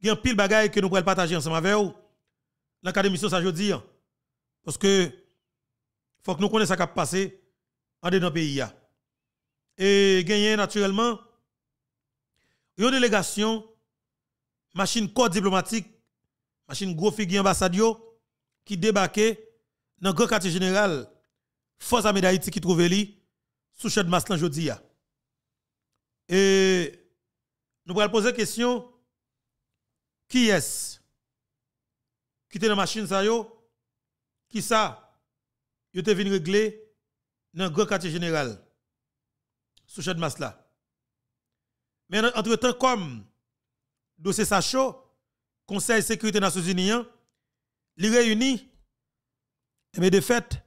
il y a pile bagaille que nous pourrions partager ensemble avec vous. Dans la ça je dis. Parce que, Il faut que nous connaissions ce qui a passé en dedans pays. Et gagner naturellement, une délégation, machine corps diplomatique, machine gros figure ambassadio, qui débarquait dans le grand quartier général, force armée d'Haïti qui trouvait lui, sous chef de Maslan Jodia. Et nous pourrions poser question qui est-ce qui était dans machine ça yo? Qui ça? Yo était venu régler dans le grand quartier général. Sous de masse là. Mais entre-temps, comme dossier ça chaud, Conseil sécurité des Nations Unies, hein, les réunit, mais eh de fait,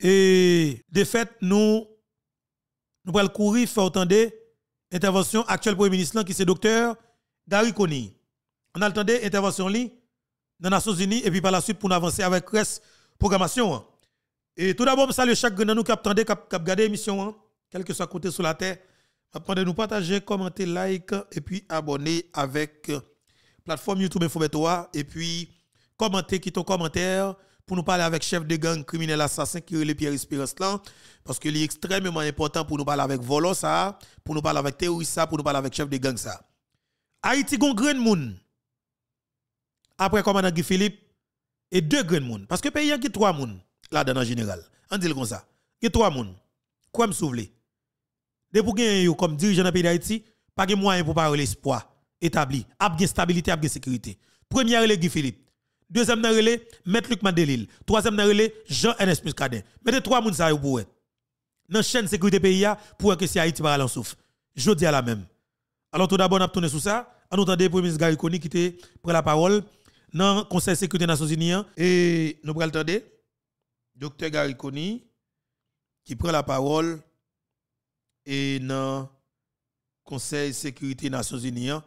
et de fait, nous, nous allons courir, faire entendre l'intervention actuelle Premier ministre qui c'est docteur Gary Conny. On attendait intervention dans Nations Unies et puis par la suite pour avancer avec la programmation. Et tout d'abord, salut chaque grand nous qui attendait, qui a regardé l'émission, hein. quel que soit côté sur la terre. prendre nous partager, commenter, like et puis abonner avec la euh, plateforme YouTube Infobetoa et puis commenter, quitter ton commentaire pour nous parler avec chef de gang criminel assassin qui est le Pierre Espérance parce que est extrêmement important pour nous parler avec volo ça, pour nous parler avec terroriste ça, pour nous parler avec chef de gang ça. Haïti gon grand monde après commandant Guy Philippe et deux grands monde parce que le pays a trois monde là dans en général. On dit comme ça. Il y a trois monde. Quoi me de De pour gagner comme dirigeant dans pays d'Haïti, pas de moyen pour parler l'espoir établi, a stabilité, a sécurité. premier relais Guy Philippe. Deuxième relais, Maitre Luc Mandelil. Troisième relais, Jean Ernest Muscadet. Mettez trois monde ça pour Dans chaîne sécurité pays pour que si Haïti va en souffle. Je dis à la même. Alors tout d'abord, on a tourné sur ça. On entendu le premier ministre Kony qui était prend la parole dans le Conseil de sécurité des Nations Unies. Hein, et nous allons entendre Dr Gary Coney qui prend la parole et dans le Conseil de sécurité des Nations Unies hein,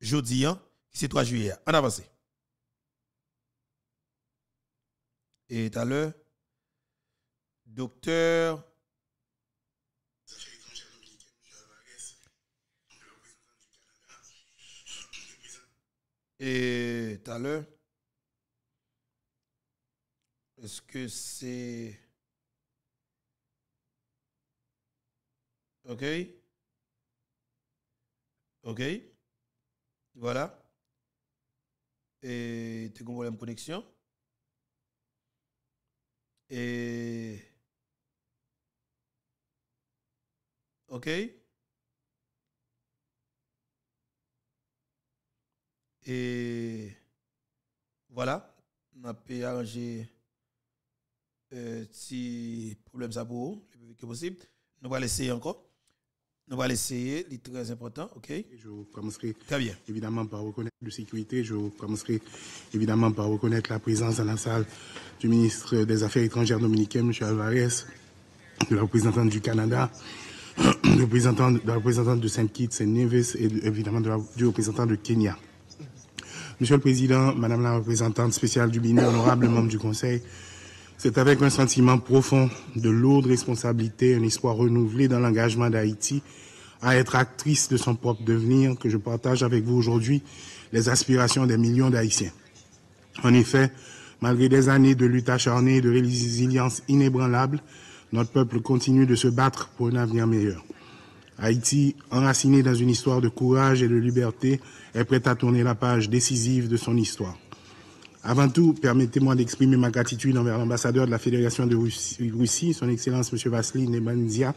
jeudi, hein, c'est 3 juillet. En avance. Et tout à l'heure, docteur Et tout à l'heure, est-ce que c'est... OK OK Voilà. Et tu comprends la connexion Et... OK Et voilà, on a pu arranger euh, problèmes problème ça pour le plus possible. Nous allons essayer encore. Nous allons essayer, c'est très important, ok? Je commencerai très évidemment par reconnaître de sécurité, je commencerai évidemment par reconnaître la présence dans la salle du ministre des Affaires étrangères dominicain, M. Alvarez, de la représentante du Canada, de la représentante de Saint-Kitts et Nevis et évidemment du représentant de Kenya. Monsieur le Président, Madame la représentante spéciale du Bénin, honorable membre du Conseil, c'est avec un sentiment profond de lourde responsabilité, un espoir renouvelé dans l'engagement d'Haïti à être actrice de son propre devenir que je partage avec vous aujourd'hui les aspirations des millions d'Haïtiens. En effet, malgré des années de lutte acharnée et de résilience inébranlable, notre peuple continue de se battre pour un avenir meilleur. Haïti, enracinée dans une histoire de courage et de liberté, est prête à tourner la page décisive de son histoire. Avant tout, permettez-moi d'exprimer ma gratitude envers l'ambassadeur de la Fédération de Russie, son Excellence M. Vassili Nebanzia,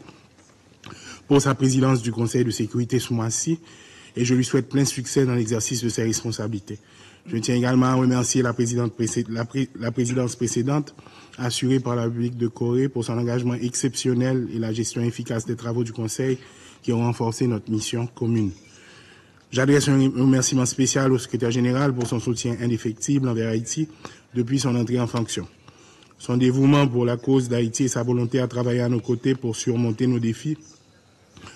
pour sa présidence du Conseil de sécurité ce mois-ci, et je lui souhaite plein succès dans l'exercice de ses responsabilités. Je tiens également à remercier la, la présidence précédente, assurée par la République de Corée, pour son engagement exceptionnel et la gestion efficace des travaux du Conseil qui ont renforcé notre mission commune. J'adresse un remerciement spécial au secrétaire général pour son soutien indéfectible envers Haïti depuis son entrée en fonction. Son dévouement pour la cause d'Haïti et sa volonté à travailler à nos côtés pour surmonter nos défis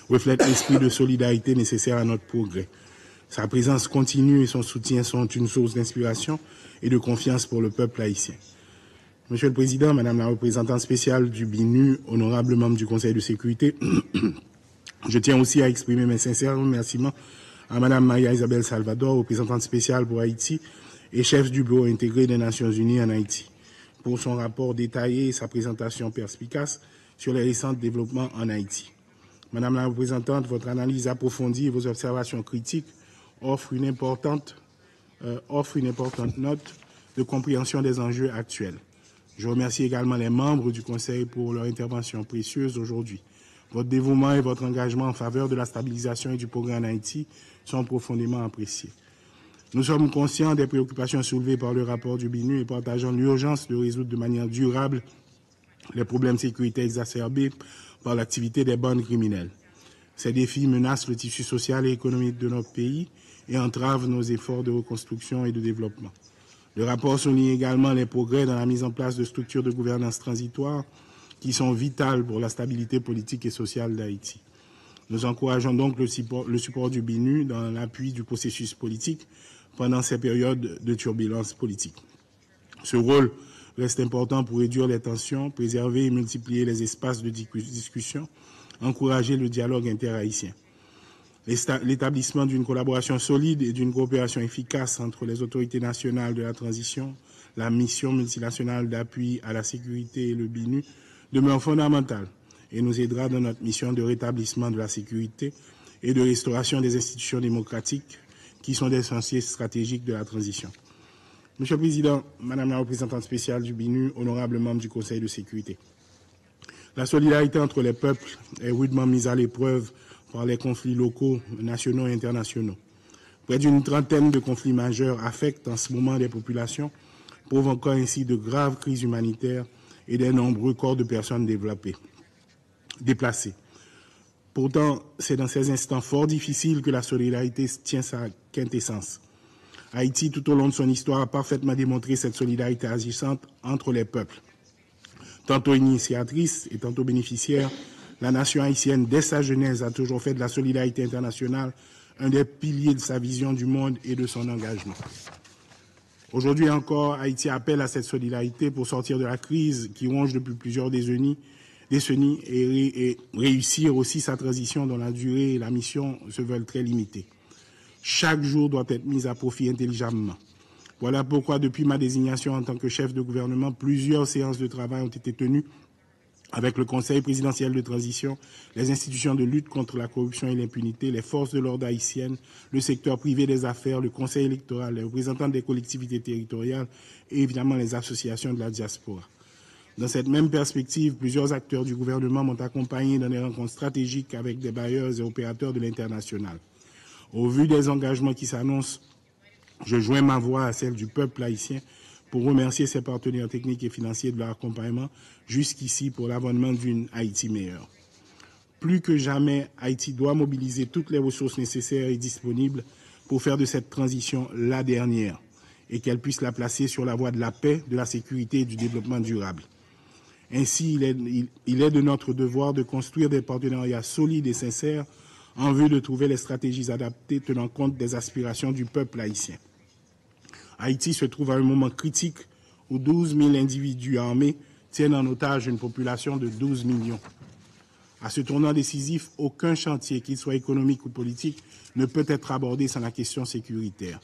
reflètent l'esprit de solidarité nécessaire à notre progrès. Sa présence continue et son soutien sont une source d'inspiration et de confiance pour le peuple haïtien. Monsieur le Président, Madame la représentante spéciale du BINU, honorable membre du Conseil de sécurité, je tiens aussi à exprimer mes sincères remerciements à Madame Maria Isabel Salvador, représentante spéciale pour Haïti et chef du bureau intégré des Nations Unies en Haïti, pour son rapport détaillé et sa présentation perspicace sur les récents développements en Haïti. Madame la représentante, votre analyse approfondie et vos observations critiques offrent une importante, euh, offrent une importante note de compréhension des enjeux actuels. Je remercie également les membres du Conseil pour leur intervention précieuse aujourd'hui. Votre dévouement et votre engagement en faveur de la stabilisation et du progrès en Haïti sont profondément appréciés. Nous sommes conscients des préoccupations soulevées par le rapport du BINU et partageons l'urgence de résoudre de manière durable les problèmes de sécurité exacerbés par l'activité des bandes criminelles. Ces défis menacent le tissu social et économique de notre pays et entravent nos efforts de reconstruction et de développement. Le rapport souligne également les progrès dans la mise en place de structures de gouvernance transitoires qui sont vitales pour la stabilité politique et sociale d'Haïti. Nous encourageons donc le support, du BINU dans l'appui du processus politique pendant ces périodes de turbulence politique. Ce rôle reste important pour réduire les tensions, préserver et multiplier les espaces de discussion, encourager le dialogue inter-haïtien, L'établissement d'une collaboration solide et d'une coopération efficace entre les autorités nationales de la transition, la mission multinationale d'appui à la sécurité et le BINU demeure fondamentale et nous aidera dans notre mission de rétablissement de la sécurité et de restauration des institutions démocratiques qui sont des sentiers stratégiques de la transition. Monsieur le Président, Madame la représentante spéciale du BINU, honorable membre du Conseil de sécurité, la solidarité entre les peuples est rudement mise à l'épreuve par les conflits locaux, nationaux et internationaux. Près d'une trentaine de conflits majeurs affectent en ce moment les populations, provoquant ainsi de graves crises humanitaires et des nombreux corps de personnes déplacées. Pourtant, c'est dans ces instants fort difficiles que la solidarité tient sa quintessence. Haïti, tout au long de son histoire, a parfaitement démontré cette solidarité agissante entre les peuples. Tantôt initiatrice et tantôt bénéficiaire, la nation haïtienne, dès sa genèse, a toujours fait de la solidarité internationale un des piliers de sa vision du monde et de son engagement. Aujourd'hui encore, Haïti appelle à cette solidarité pour sortir de la crise qui ronge depuis plusieurs décennies, et, et, réussir aussi sa transition dont la durée et la mission se veulent très limitées. Chaque jour doit être mis à profit intelligemment. Voilà pourquoi, depuis ma désignation en tant que chef de gouvernement, plusieurs séances de travail ont été tenues avec le Conseil présidentiel de transition, les institutions de lutte contre la corruption et l'impunité, les forces de l'ordre haïtiennes, le secteur privé des affaires, le Conseil électoral, les représentants des collectivités territoriales et évidemment les associations de la diaspora. Dans cette même perspective, plusieurs acteurs du gouvernement m'ont accompagné dans des rencontres stratégiques avec des bailleurs et opérateurs de l'international. Au vu des engagements qui s'annoncent, je joins ma voix à celle du peuple haïtien pour remercier ses partenaires techniques et financiers de leur accompagnement jusqu'ici pour l'avènement d'une Haïti meilleure. Plus que jamais, Haïti doit mobiliser toutes les ressources nécessaires et disponibles pour faire de cette transition la dernière et qu'elle puisse la placer sur la voie de la paix, de la sécurité et du développement durable. Ainsi, il est, il est de notre devoir de construire des partenariats solides et sincères en vue de trouver les stratégies adaptées tenant compte des aspirations du peuple haïtien. Haïti se trouve à un moment critique où 12 000 individus armés tiennent en otage une population de 12 millions. À ce tournant décisif, aucun chantier, qu'il soit économique ou politique, ne peut être abordé sans la question sécuritaire.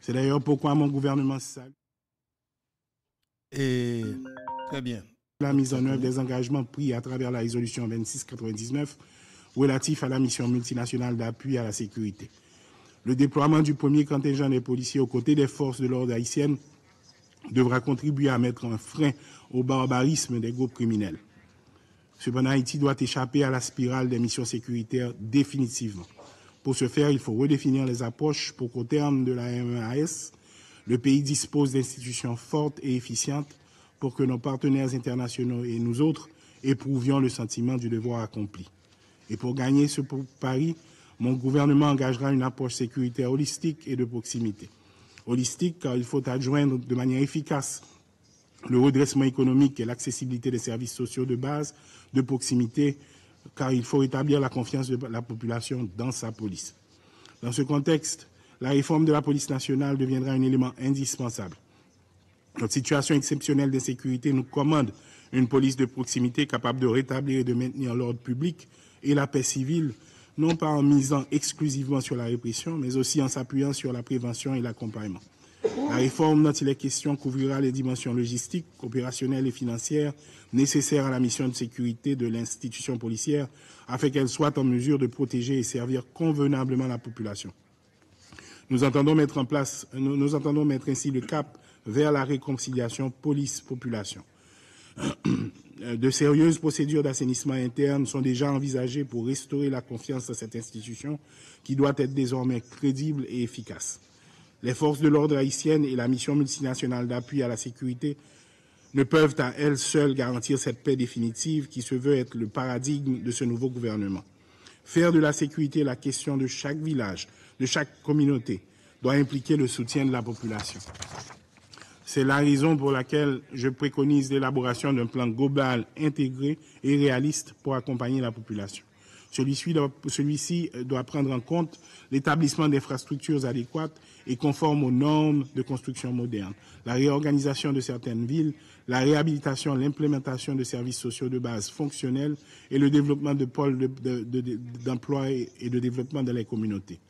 C'est d'ailleurs pourquoi mon gouvernement salue. Et très bien. La mise en œuvre des engagements pris à travers la résolution 2699 relatif à la mission multinationale d'appui à la sécurité. Le déploiement du premier contingent des policiers aux côtés des forces de l'ordre haïtienne devra contribuer à mettre un frein au barbarisme des groupes criminels. Cependant, Haïti doit échapper à la spirale des missions sécuritaires définitivement. Pour ce faire, il faut redéfinir les approches pour qu'au terme de la MEAS, le pays dispose d'institutions fortes et efficientes pour que nos partenaires internationaux et nous autres éprouvions le sentiment du devoir accompli. Et pour gagner ce pari, mon gouvernement engagera une approche sécuritaire holistique et de proximité. Holistique car il faut adjoindre de manière efficace le redressement économique et l'accessibilité des services sociaux de base, de proximité, car il faut rétablir la confiance de la population dans sa police. Dans ce contexte, la réforme de la police nationale deviendra un élément indispensable. Notre situation exceptionnelle de sécurité nous commande une police de proximité capable de rétablir et de maintenir l'ordre public et la paix civile non pas en misant exclusivement sur la répression, mais aussi en s'appuyant sur la prévention et l'accompagnement. La réforme dont il est question couvrira les dimensions logistiques, opérationnelles et financières nécessaires à la mission de sécurité de l'institution policière afin qu'elle soit en mesure de protéger et servir convenablement la population. Nous entendons mettre en place, nous entendons mettre ainsi le cap vers la réconciliation police-population. Euh, de sérieuses procédures d'assainissement interne sont déjà envisagées pour restaurer la confiance dans cette institution qui doit être désormais crédible et efficace. Les forces de l'ordre haïtienne et la mission multinationale d'appui à la sécurité ne peuvent à elles seules garantir cette paix définitive qui se veut être le paradigme de ce nouveau gouvernement. Faire de la sécurité la question de chaque village, de chaque communauté, doit impliquer le soutien de la population. C'est la raison pour laquelle je préconise l'élaboration d'un plan global intégré et réaliste pour accompagner la population. Celui-ci euh, doit, prendre en compte l'établissement d'infrastructures adéquates et conformes aux normes de construction moderne, la réorganisation de certaines villes, la réhabilitation, l'implémentation de services sociaux de base fonctionnels et le développement de pôles d'emploi et de développement dans les communautés.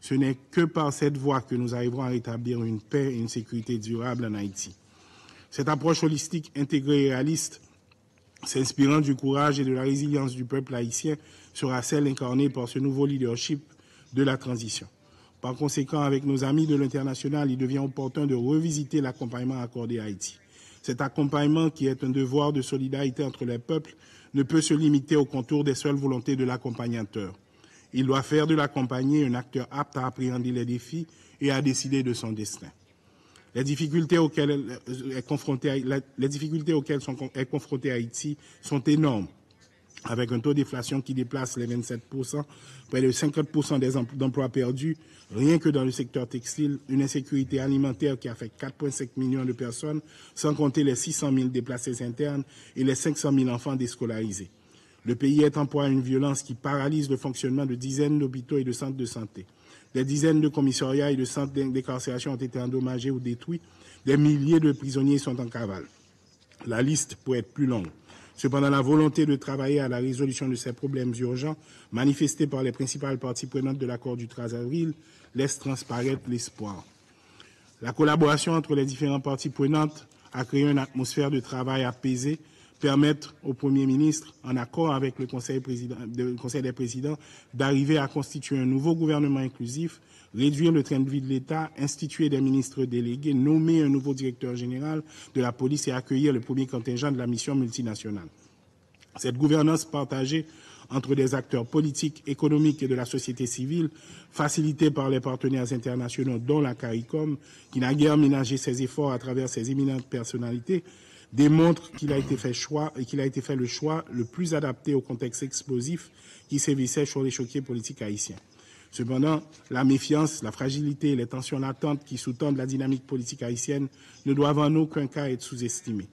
Ce n'est que par cette voie que nous arriverons à rétablir une paix et une sécurité durable en Haïti. Cette approche holistique, intégrée et réaliste, s'inspirant du courage et de la résilience du peuple haïtien, sera celle incarnée par ce nouveau leadership de la transition. Par conséquent, avec nos amis de l'international, il devient opportun de revisiter l'accompagnement accordé à Haïti. Cet accompagnement, qui est un devoir de solidarité entre les peuples, ne peut se limiter au contour des seules volontés de l'accompagnateur. Il doit faire de la un acteur apte à appréhender les défis et à décider de son destin. Les difficultés auxquelles euh, est confrontée, les difficultés auxquelles est Haïti sont énormes, avec un taux d'inflation qui déplace les 27%, près de 50% des emplois perdus, rien que dans le secteur textile, une insécurité alimentaire qui affecte 4,5 millions de personnes, sans compter les 600 000 déplacés internes et les 500 000 enfants déscolarisés. Le pays est en proie à une violence qui paralyse le fonctionnement de dizaines d'hôpitaux et de centres de santé. Des dizaines de commissariats et de centres d'incarcération ont été endommagés ou détruits. Des milliers de prisonniers sont en cavale. La liste pourrait être plus longue. Cependant, la volonté de travailler à la résolution de ces problèmes urgents, manifestée par les principales parties prenantes de l'accord du 13 avril, laisse transparaître l'espoir. La collaboration entre les différentes parties prenantes a créé une atmosphère de travail apaisée permettre au Premier ministre, en accord avec le Conseil, des présidents, d'arriver à constituer un nouveau gouvernement inclusif, réduire le train de vie de l'État, instituer des ministres délégués, nommer un nouveau directeur général de la police et accueillir le premier contingent de la mission multinationale. Cette gouvernance partagée entre des acteurs politiques, économiques et de la société civile, facilitée par les partenaires internationaux, dont la CARICOM, qui n'a guère ménagé ses efforts à travers ses éminentes personnalités, démontre qu'il a été fait choix et qu'il a été fait le choix le plus adapté au contexte explosif qui sévissait sur les choquiers politiques haïtiens. Cependant, la méfiance, la fragilité et les tensions latentes qui sous-tendent la dynamique politique haïtienne ne doivent en aucun cas être sous-estimées.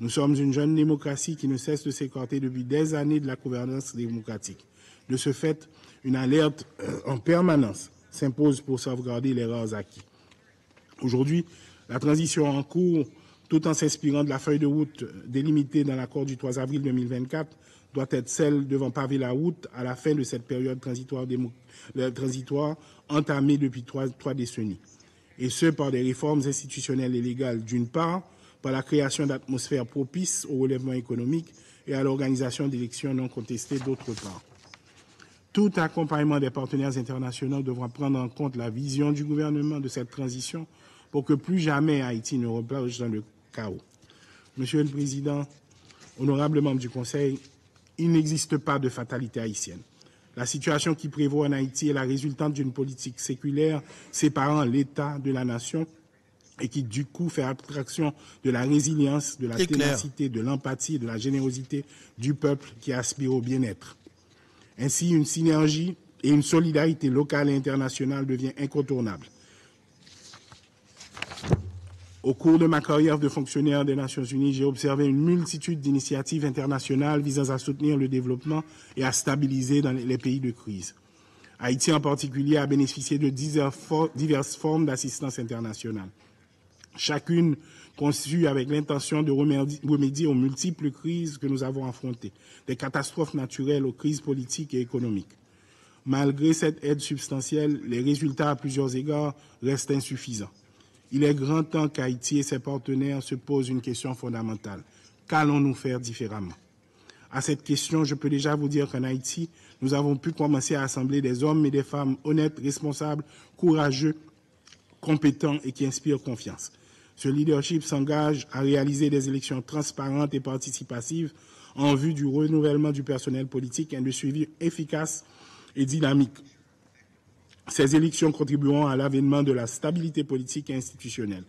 Nous sommes une jeune démocratie qui ne cesse de s'écarter depuis des années de la gouvernance démocratique. De ce fait, une alerte euh, en permanence s'impose pour sauvegarder les rares acquis. Aujourd'hui, la transition en cours tout en s'inspirant de la feuille de route délimitée dans l'accord du 3 avril 2024, doit être celle devant paver la route à la fin de cette période transitoire, euh, transitoire entamée depuis trois, décennies. Et ce, par des réformes institutionnelles et légales, d'une part, par la création d'atmosphères propices au relèvement économique et à l'organisation d'élections non contestées, d'autre part. Tout accompagnement des partenaires internationaux devra prendre en compte la vision du gouvernement de cette transition pour que plus jamais Haïti ne replonge dans le chaos. Monsieur le Président, honorables membres du Conseil, il n'existe pas de fatalité haïtienne. La situation qui prévaut en Haïti est la résultante d'une politique séculaire séparant l'État de la nation et qui du coup fait abstraction de la résilience, de la ténacité, de l'empathie et de la générosité du peuple qui aspire au bien-être. Ainsi, une synergie et une solidarité locale et internationale deviennent incontournables. Au cours de ma carrière de fonctionnaire des Nations Unies, j'ai observé une multitude d'initiatives internationales visant à soutenir le développement et à stabiliser dans les pays de crise. Haïti en particulier a bénéficié de diverses formes d'assistance internationale, chacune conçue avec l'intention de remédier aux multiples crises que nous avons affrontées, des catastrophes naturelles aux crises politiques et économiques. Malgré cette aide substantielle, les résultats à plusieurs égards restent insuffisants. Il est grand temps qu'Haïti et ses partenaires se posent une question fondamentale. Qu'allons-nous faire différemment À cette question, je peux déjà vous dire qu'en Haïti, nous avons pu commencer à assembler des hommes et des femmes honnêtes, responsables, courageux, compétents et qui inspirent confiance. Ce leadership s'engage à réaliser des élections transparentes et participatives en vue du renouvellement du personnel politique et de suivi efficace et dynamique ces élections contribueront à l'avènement de la stabilité politique et institutionnelle.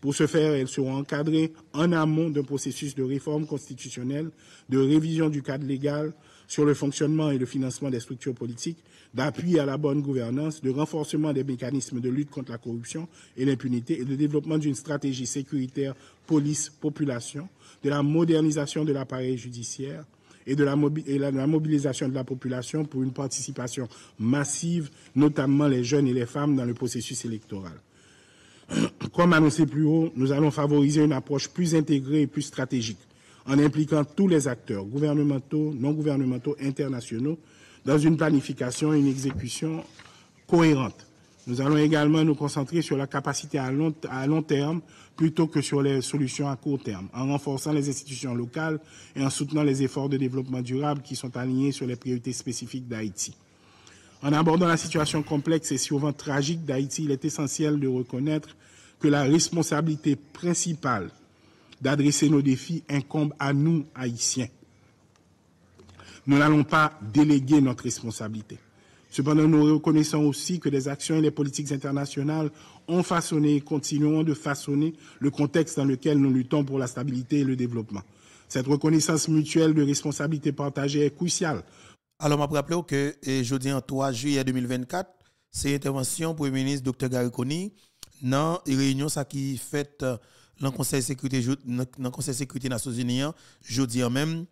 Pour ce faire, elles seront encadrées en amont d'un processus de réforme constitutionnelle, de révision du cadre légal sur le fonctionnement et le financement des structures politiques, d'appui à la bonne gouvernance, de renforcement des mécanismes de lutte contre la corruption et l'impunité et de développement d'une stratégie sécuritaire police-population, de la modernisation de l'appareil judiciaire, et de la, mobilisation de la population pour une participation massive, notamment les jeunes et les femmes, dans le processus électoral. Comme annoncé plus haut, nous allons favoriser une approche plus intégrée et plus stratégique en impliquant tous les acteurs, gouvernementaux, non gouvernementaux, internationaux, dans une planification et une exécution cohérente. Nous allons également nous concentrer sur la capacité à à long terme plutôt que sur les solutions à court terme, en renforçant les institutions locales et en soutenant les efforts de développement durable qui sont alignés sur les priorités spécifiques d'Haïti. En abordant la situation complexe et souvent tragique d'Haïti, il est essentiel de reconnaître que la responsabilité principale d'adresser nos défis incombe à nous, Haïtiens. Nous n'allons pas déléguer notre responsabilité. Cependant, nous reconnaissons aussi que les actions et les politiques internationales ont façonné et continueront de façonner le contexte dans lequel nous luttons pour la stabilité et le développement. Cette reconnaissance mutuelle de responsabilité partagée est cruciale. Alors, je rappelle que jeudi en 3 juillet 2024, c'est l'intervention Premier ministre Dr. Gariconi dans une réunion ça qui faite euh, dans le Conseil de sécurité, Conseil de sécurité des Nations Unies, jeudi en même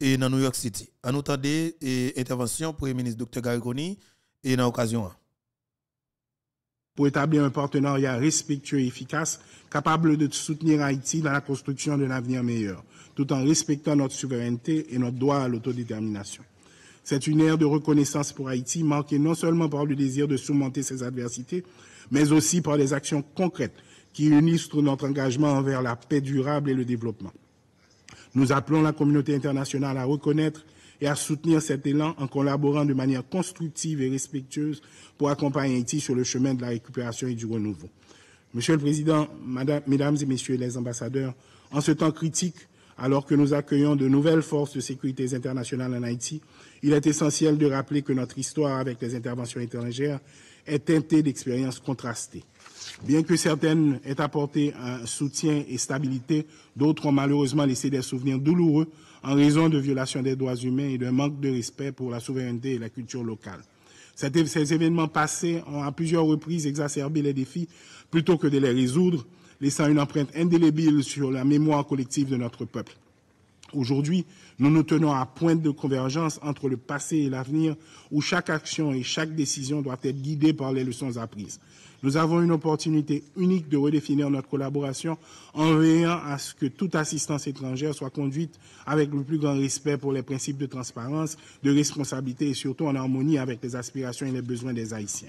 et dans New York City. En nous et intervention Premier ministre Dr. Garigoni et dans l'occasion. Pour établir un partenariat respectueux et efficace, capable de soutenir Haïti dans la construction d'un avenir meilleur, tout en respectant notre souveraineté et notre droit à l'autodétermination. C'est une ère de reconnaissance pour Haïti, marquée non seulement par le désir de surmonter ses adversités, mais aussi par des actions concrètes qui unissent notre engagement envers la paix durable et le développement. Nous appelons la communauté internationale à reconnaître et à soutenir cet élan en collaborant de manière constructive et respectueuse pour accompagner Haïti sur le chemin de la récupération et du renouveau. Monsieur le Président, Mesdames et Messieurs les ambassadeurs, en ce temps critique, alors que nous accueillons de nouvelles forces de sécurité internationales en Haïti, il est essentiel de rappeler que notre histoire avec les interventions étrangères est teintée d'expériences contrastées. Bien que certaines aient apporté un soutien et stabilité, d'autres ont malheureusement laissé des souvenirs douloureux en raison de violations des droits humains et d'un manque de respect pour la souveraineté et la culture locale. Ces événements passés ont à plusieurs reprises exacerbé les défis plutôt que de les résoudre, laissant une empreinte indélébile sur la mémoire collective de notre peuple. Aujourd'hui, nous nous tenons à point de convergence entre le passé et l'avenir, où chaque action et chaque décision doivent être guidées par les leçons apprises. Nous avons une opportunité unique de redéfinir notre collaboration en veillant à ce que toute assistance étrangère soit conduite avec le plus grand respect pour les principes de transparence, de responsabilité et surtout en harmonie avec les aspirations et les besoins des Haïtiens.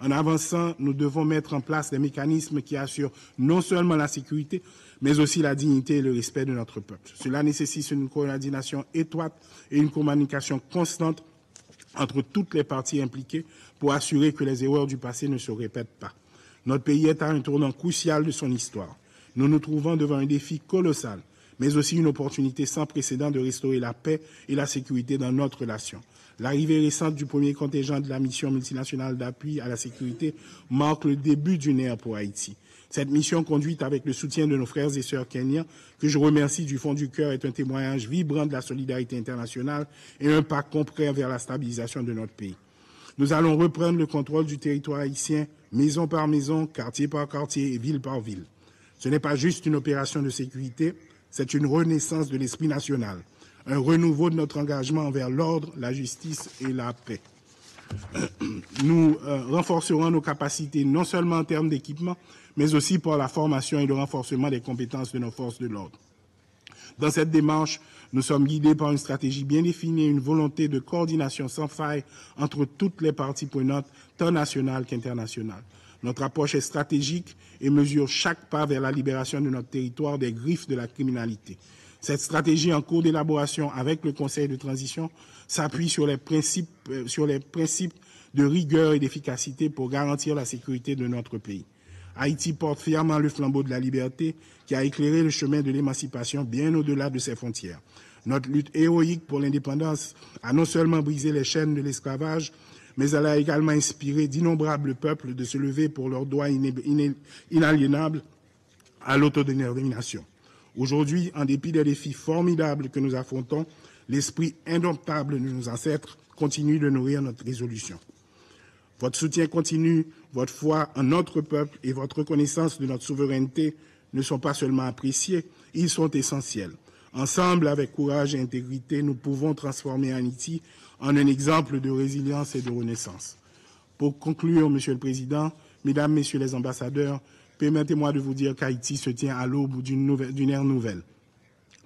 En avançant, nous devons mettre en place des mécanismes qui assurent non seulement la sécurité, mais aussi la dignité et le respect de notre peuple. Cela nécessite une coordination étroite et une communication constante entre toutes les parties impliquées pour assurer que les erreurs du passé ne se répètent pas. Notre pays est à un tournant crucial de son histoire. Nous nous trouvons devant un défi colossal, mais aussi une opportunité sans précédent de restaurer la paix et la sécurité dans notre relation. L'arrivée récente du premier contingent de la mission multinationale d'appui à la sécurité marque le début d'une ère pour Haïti. Cette mission conduite avec le soutien de nos frères et sœurs kenyans, que je remercie du fond du cœur, est un témoignage vibrant de la solidarité internationale et un pas concret vers la stabilisation de notre pays. Nous allons reprendre le contrôle du territoire haïtien, maison par maison, quartier par quartier et ville par ville. Ce n'est pas juste une opération de sécurité, c'est une renaissance de l'esprit national, un renouveau de notre engagement envers l'ordre, la justice et la paix. Nous euh, renforcerons nos capacités non seulement en termes d'équipement, mais aussi pour la formation et le renforcement des compétences de nos forces de l'ordre. Dans cette démarche, nous sommes guidés par une stratégie bien définie et une volonté de coordination sans faille entre toutes les parties prenantes, tant nationales qu'internationales. Notre approche est stratégique et mesure chaque pas vers la libération de notre territoire des griffes de la criminalité. Cette stratégie en cours d'élaboration avec le Conseil de transition s'appuie sur, euh, sur les principes de rigueur et d'efficacité pour garantir la sécurité de notre pays. Haïti porte fièrement le flambeau de la liberté qui a éclairé le chemin de l'émancipation bien au-delà de ses frontières. Notre lutte héroïque pour l'indépendance a non seulement brisé les chaînes de l'esclavage, mais elle a également inspiré d'innombrables peuples de se lever pour leurs droits inaliénables à l'autodétermination. Aujourd'hui, en dépit des défis formidables que nous affrontons, l'esprit indomptable de nos ancêtres continue de nourrir notre résolution. Votre soutien continue. Votre foi en notre peuple et votre reconnaissance de notre souveraineté ne sont pas seulement appréciés, ils sont essentiels. Ensemble, avec courage et intégrité, nous pouvons transformer Haïti en un exemple de résilience et de renaissance. Pour conclure, Monsieur le Président, Mesdames, Messieurs les ambassadeurs, permettez-moi de vous dire qu'Haïti se tient à l'aube d'une ère nouvelle.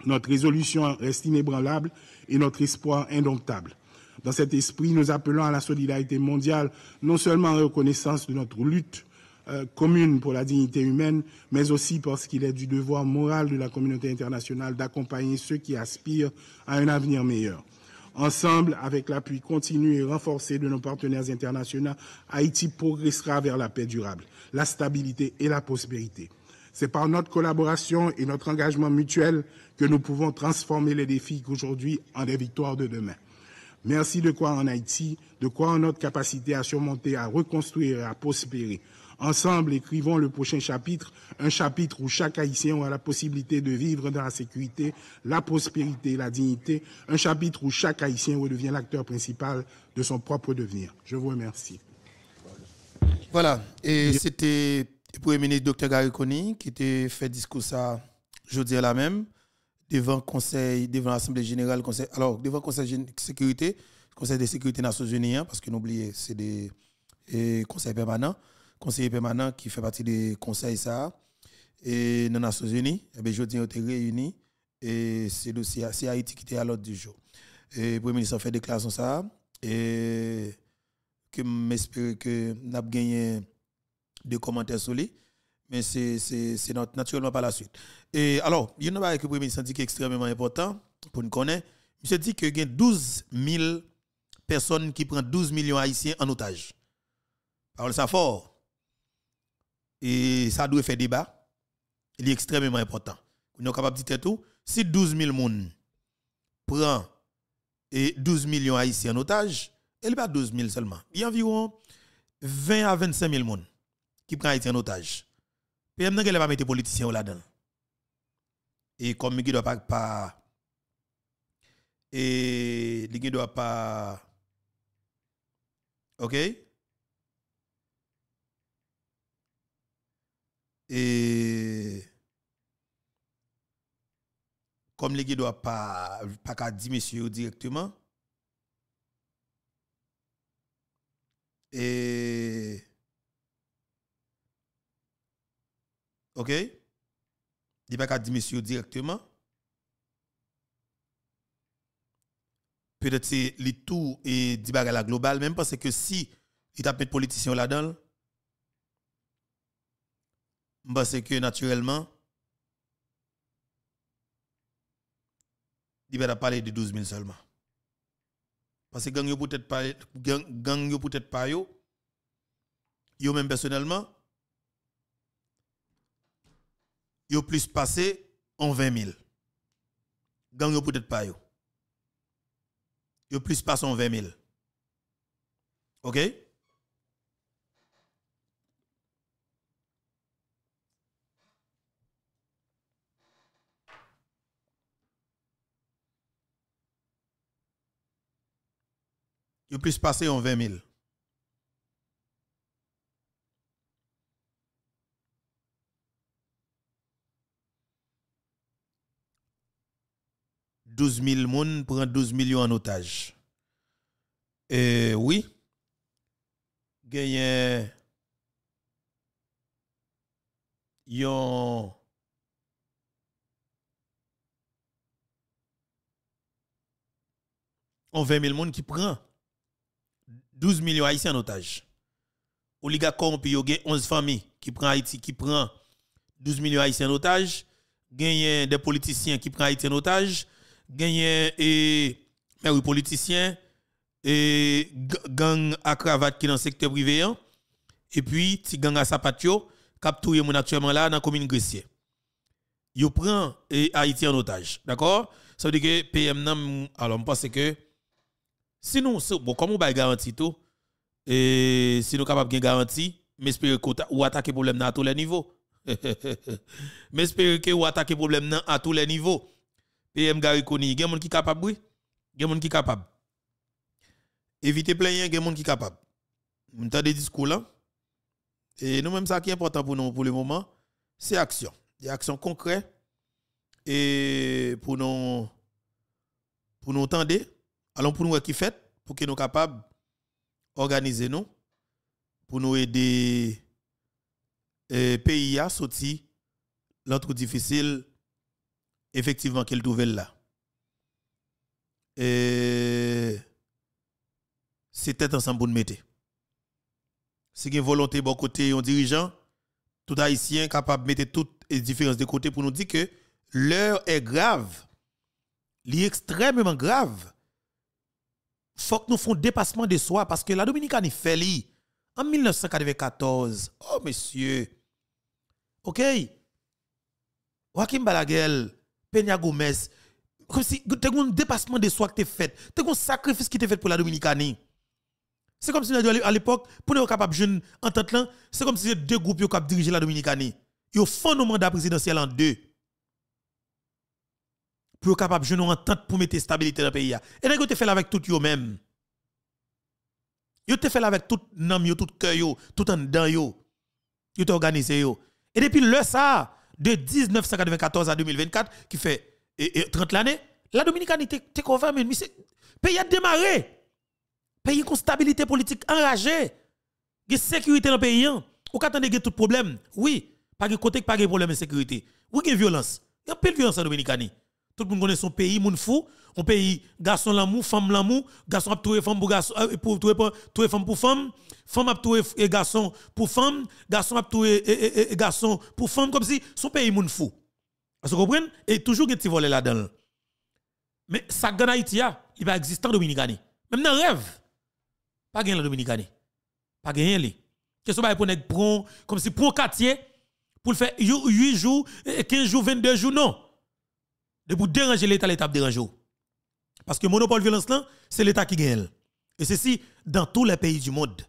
Notre résolution reste inébranlable et notre espoir indomptable. Dans cet esprit, nous appelons à la solidarité mondiale, non seulement en reconnaissance de notre lutte euh, commune pour la dignité humaine, mais aussi parce qu'il est du devoir moral de la communauté internationale d'accompagner ceux qui aspirent à un avenir meilleur. Ensemble, avec l'appui continu et renforcé de nos partenaires internationaux, Haïti progressera vers la paix durable, la stabilité et la prospérité. C'est par notre collaboration et notre engagement mutuel que nous pouvons transformer les défis qu'aujourd'hui en des victoires de demain. Merci de quoi en Haïti, de quoi en notre capacité à surmonter, à reconstruire et à prospérer. Ensemble, écrivons le prochain chapitre, un chapitre où chaque Haïtien aura la possibilité de vivre dans la sécurité, la prospérité, la dignité, un chapitre où chaque Haïtien redevient l'acteur principal de son propre devenir. Je vous remercie. Voilà, et c'était pour Premier docteur Dr. Conny qui était fait discours ça jeudi à la même devant conseil, devant l'Assemblée générale, conseil, alors devant conseil de sécurité, conseil de sécurité des Nations Unies, hein, parce que n'oubliez, c'est des conseils permanents, conseiller permanent qui fait partie des conseils ça, et dans les Nations Unies, et eh je dis, on était réunis, et c'est dossier, c'est Haïti qui était à l'ordre du jour. Et le Premier ministre a fait déclaration ça, et que m'espère que n'a gagné des commentaires sur lui, mais c'est naturellement pas la suite. Et alors, il y a un Premier ministre qui est extrêmement important pour nous connaître. Il dit qu'il y a 12 000 personnes qui prennent 12 millions haïtiens en otage. Alors, ça fort. Et ça doit faire débat. Il est extrêmement important. Nous sommes capables de dire tout. Si 12 000 personnes prennent 12 millions haïtiens en otage, il n'y a pas 12 000 seulement. Il y a environ 20 à 25 000 personnes qui prennent haïtiens en otage même les pas mettre politiciens là-dedans. Et comme il ne doit pas et il ne doit pas e OK Et comme les ne doit pas pas dire monsieur directement et OK Il pas qu'à directement. Peut-être c'est le tout et à la globale, même parce que si il tape politiciens là-dedans parce que naturellement il va parler de 12 000 seulement. Parce que gang yo peut-être pas gang, gang yo peut-être pas yo yo même personnellement yo plus passé en 20 000. Gang yo peut-être pas yo. Yo plus passé en 20 000. OK? Yo plus passé en 20 000. 12 000 moun prend 12 millions en otage. Et oui, gagne yon on 20 000 moun qui prend 12 millions haïtiens en otage. Oligarque corrompu, yo gen 11 familles qui prend Haïti qui prend 12 millions haïtiens en otage, gagne des politiciens qui prend Haïti en otage, gagné et mais politiciens et gang à cravate qui dans le secteur privé hein. et puis ti gang à sapatio cap touyer mon actuellement là dans la commune Gressier. Yo prend Haïti en otage, d'accord Ça veut dire que PM nan alors je pense que si nous bon comme on va garantir tout et si nous capable de garantir espérer que ou attaquer problème à tous les niveaux. espérer que ou attaquer problème à tous les niveaux PM Gary Koni, il y a des gens qui sont capables, oui. Il y a des gens qui sont capables. Éviter plein, il y a des gens qui sont capables. Nous avons des discours là. Et nous-mêmes, ça qui est important pour nous pour le moment, c'est l'action. Des actions concrètes. Et pour nous, pour nous tendre, allons pour nous qui fait, pour que nous soyons capables d'organiser nous, pour nous aider le eh, pays à sortir l'autre difficile effectivement qu'elle trouvait là. Et c'était ensemble pour nous mettre. Si une volonté bon côté un dirigeant, tout haïtien capable de mettre toutes les différences de côté pour nous dire que l'heure est grave. est extrêmement grave. Faut que nous fassions dépassement de soi parce que la Dominicaine fait en 1994. Oh monsieur. OK. Joachim Balaguel Peña Gomez, comme si tu un dépassement de soi que tu fait, tu un sacrifice qui tu fait pour la Dominicanie. C'est comme si à l'époque, pour nous capables jouer en tant que c'est comme si c'était deux groupes qui diriger la Dominicanie. Ils font nos mandat présidentiel en deux. Pour capable jouer en pour mettre stabilité dans le pays. Et là, avons fait avec tout eux-mêmes. Nous avons fait avec tout le yo, tout cœur yo, tout en dedans yo. Yo organisé Et depuis le ça, de 1994 à 2024, qui fait 30 l'année, la Dominicanie était convaincue le pays a démarré. Pays une stabilité politique enragée. Il sécurité dans le pays. Ou quand on a tout problème, oui, pas de côté, pas de problème de sécurité. Oui, il y a violence. Il y a plus de violence en Dominicanie. Tout le monde connaît son pays, moun fou. On pays, garçon l'amour, femme l'amour, garçon a trouvé femme pour garçon, euh, pour trouver femme pour femme, femme a trouvé garçon pour femme, garçon a trouvé garçon pour femme, comme si son pays moun fou. Vous comprenez? Et toujours que tu voles là-dedans. Mais ça gagne Haïti, ah, il va exister en Dominicanie. Même dans le rêve, pas gagner la Dominicanie. Pas gagner. Qu'est-ce que vous avez pour comme si pour un quartier, pour le faire 8 jours, 15 jours, 22 jours, non de vous déranger l'État, l'État dérange. Parce que monopole violence là, c'est l'État qui gagne. Et ceci dans tous les pays du monde.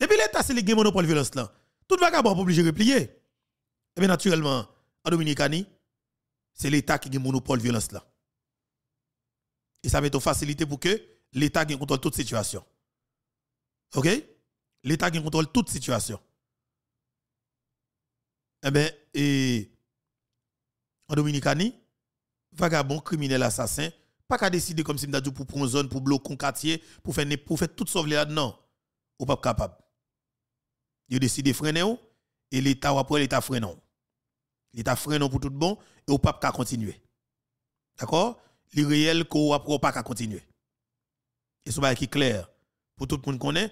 Depuis l'État, c'est le gagne monopole violence là. Tout vagabond pas obligé de replier. Et bien naturellement, en Dominicani, c'est l'État qui gagne monopole violence là. Et ça va être facilité pour que l'État gagne contrôle toute situation. OK L'État gagne contrôle toute situation. Eh bien, et en Dominicanie, vagabond, criminel, assassin, pas qu'à décider comme si m'a dit pour prendre zone, pour bloquer un quartier, pour faire faire tout sauver là-dedans. Ou pas capable. Il décide freiner ou et l'état après l'état freine. L'état freine pour tout bon et ou pas qu'à continuer. D'accord L'irréel réel qu'on après pas qu'à continuer. Et ce qui est clair pour tout le monde connaît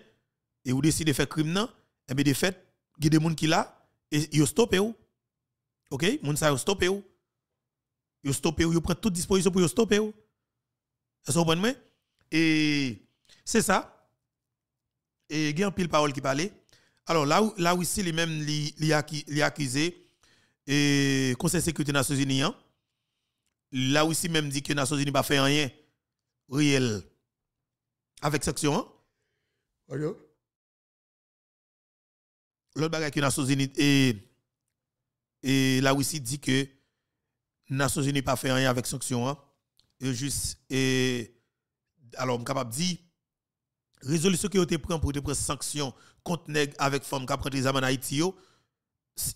et ou décide de faire crime et eh bien de fait, il y a des gens qui là et ils stoppent ou. OK Moun ça stoppé ou ils ou ils prennent toute disposition pour stopper. ou ça vous comprenez Et c'est ça. Et il y a un pile parole qui parlait. Alors là, là aussi, les mêmes les accusés, et Conseil de sécurité des Nations Unies, hein, là aussi même dit que les Nations Unies pas fait rien réel avec section 1. Hein. L'autre bagage que les Nations Unies et, et là aussi dit que Nations Unies pas fait rien avec sanctions. Hein. juste, et, alors, je suis capable de dire, résolution qui a été prise pour prendre sanctions contre les avec forme qui ont pris des amis en Haïti, yo,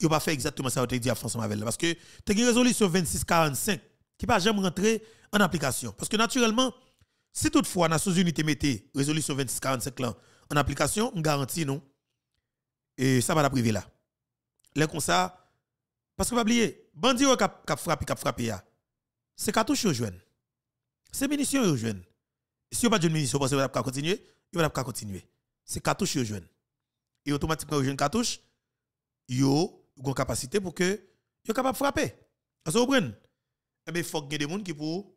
yo pas fait exactement ça que dit à François Mavel. Parce que tu as une résolution 2645 qui pas jamais rentré en application. Parce que naturellement, si toutefois Nations Unies te mette résolution 2645 là en application, on garantit non. Et ça va la priver là. Les comme ça, parce que pas oublier, bandi yo kap kap frapi kap frappe ya. C'est katouche. yo jeune C'est munition yo jeune Si yo pas de munition parce que va pas continuer, il va pas continuer. C'est cartouche yo joine. Et automatiquement yo joine cartouche, e yo gon capacité pour que yo capable frapper. Vous comprenez Eh ben faut que des gens qui pou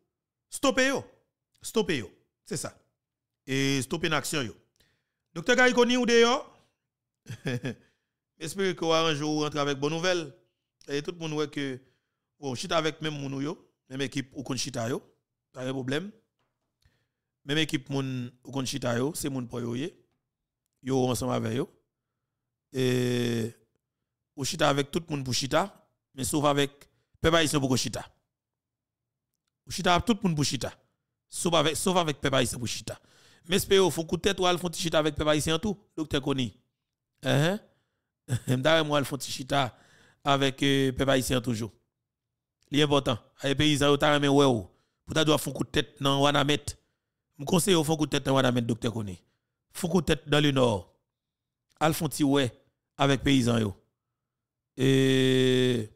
stopper yo. Stopper yo. C'est ça. Et stopper l'action yo. Docteur Koni ou d'ailleurs, J'espère que un jour rentre avec bonne nouvelle. Et tout le monde voit que, bon, Chita avec même mon yo, même équipe ou conchita yo, pas de problème. Même équipe on ou Chita, yo, c'est mon pour yo, yo ensemble avec yo. Et, on chita avec tout le monde pour chita, mais sauf avec peuple haïtien pour chita. Ou chita avec tout le monde pour chita, sauf avec, sauf avec peuple haïtien pour chita. Mais c'est yo, faut de tête le al font chita avec peuple haïtien tout, docteur Koni. hein uh-huh. M'dare moi al font chita avec euh, peuple toujours. C'est important. Les paysans ou ta un coup de tête dans Wanamet. Je conseille au oh, un coup de tête dans Wanamet docteur Koné. un coup de tête dans le nord. Al font avec paysans Et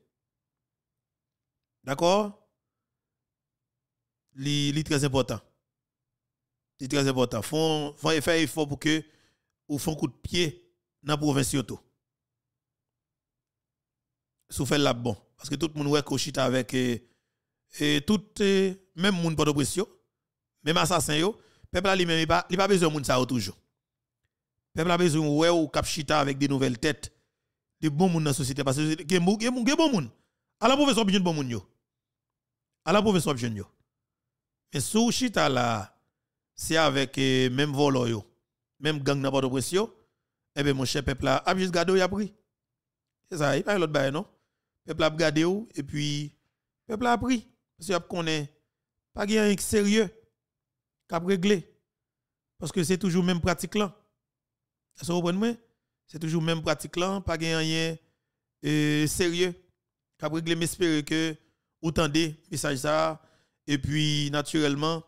D'accord C'est très important. C'est très important. faut font effort pour que au un coup de pied dans la province surtout sous la là bon parce que tout le monde ouais cochit avec et, eh, eh, tout et, eh, même monde pas de pression même assassin yo peuple la lui-même pas il pas besoin monde ça toujours peuple a besoin ouais ou cap chita avec des nouvelles têtes des bons monde dans la société parce que gen bon gen bon monde à la province besoin de bon monde yo à la province besoin yo mais sous chita là c'est avec même volo yo même gang n'a pas de pression eh ben mon cher peuple là a juste gardé y a pris c'est ça il pas l'autre non peuple a regardé et puis peuple a appris parce qu'il connaît pas rien sérieux qu'a réglé parce que c'est toujours même pratique là. Ça vous comprenez C'est toujours même pratique pas rien de euh, sérieux qu'a réglé m'espérer que vous tendez message ça et puis naturellement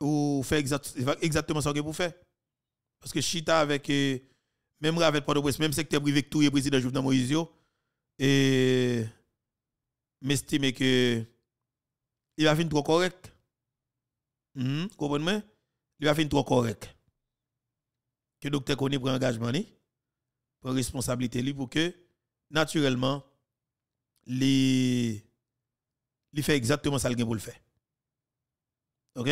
vous fait exactement ce que vous faites. Parce que Chita avec euh, même avec port au même secteur privé que tout président Jovenel Moïse, et m'estime que il va finir trop correct. Mm -hmm, comprenez Il va finir trop correct. Que le docteur pour prend engagement, pour responsabilité pour que, naturellement, il fait exactement ce qu'il pour le faire. Ok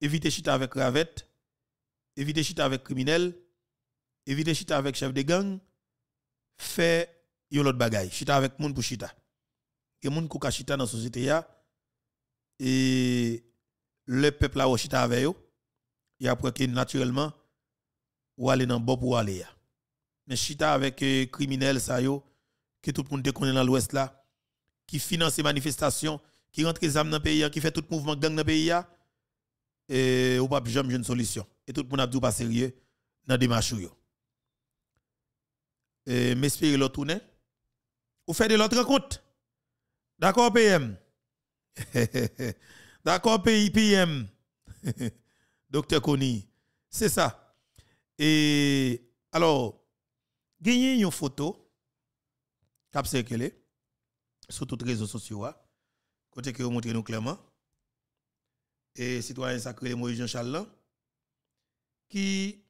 Évitez chita avec Ravette, éviter chita avec criminel, éviter chiter avec chef de gang, fait yon l'autre bagaille. Chita avec moun pour chita. Et moun kouka chita dans société ya. Et le peuple là chita avec yo. il après que naturellement, ou aller dans bon pour aller ya. Mais chita avec les euh, criminel ça yo, que tout le monde dans l'ouest là, qui finance manifestations, qui rentre les âmes dans le pays, qui fait tout mouvement gang dans le pays ya, et ou pas jamais une solution. Et tout le monde a pas sérieux dans des démarche yo. Et m'espérer l'autre tourner. Ou fait de l'autre rencontre. D'accord, PM. D'accord, PIPM Docteur Kony. C'est ça. Et alors, gagnez une photo cap circulé sur toutes les réseaux sociaux. Hein, côté que vous montrez nous clairement. Et citoyen sacré Moïse Jean Charles hein, qui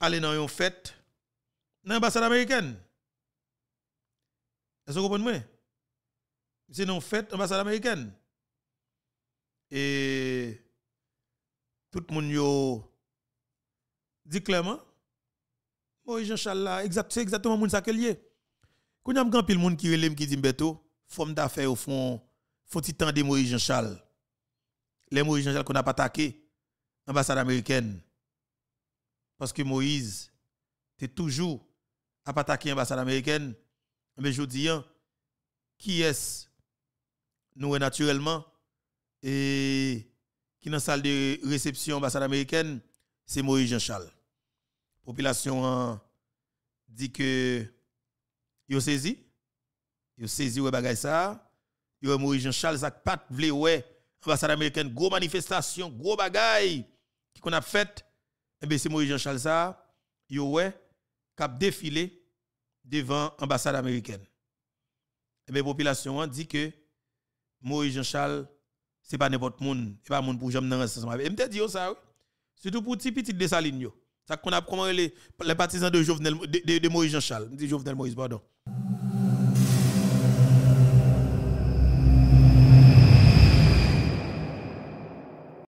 allait dans une fête dans l'ambassade américaine. Est-ce que vous comprenez C'est une fête ambassade américaine. Et tout le monde dit clairement Moïse Jean-Charles exact, c'est exactement ce ça qu'il y a. Quand il y a un pile monde qui relève qui dit Beto, forme d'affaires au fond, faut-il temps de Jean-Charles Les Moïse Jean-Charles qu'on a pas attaqué, ambassade américaine. Parce que Moïse, t'es toujours à attaquer l'ambassade américaine mais je dis, hein, qui est-ce nous naturellement et qui dans la salle de réception l'ambassade américaine, c'est Moïse Jean-Charles. Population hein, dit que yo saisi, yo saisi ou bagay ça, yo Moïse Jean-Charles ça pat vle ouais ambassade américaine gros manifestation, gros bagay qu'on a fait et eh ben, c'est Moïse Jean-Charles ça, yo ouais défilé devant l'ambassade américaine. Et eh bien, la population dit que Moïse Jean-Charles, ce n'est pas n'importe qui, ce n'est pas monde pour jamais dans ensemble. Et eh, je dit ça, oui. Surtout pour petit petit Dessalines. Ça qu'on a comment les, les partisans de, Jovenel, de, de, Maurice Jean-Charles. Je dis Jovenel Moïse, pardon.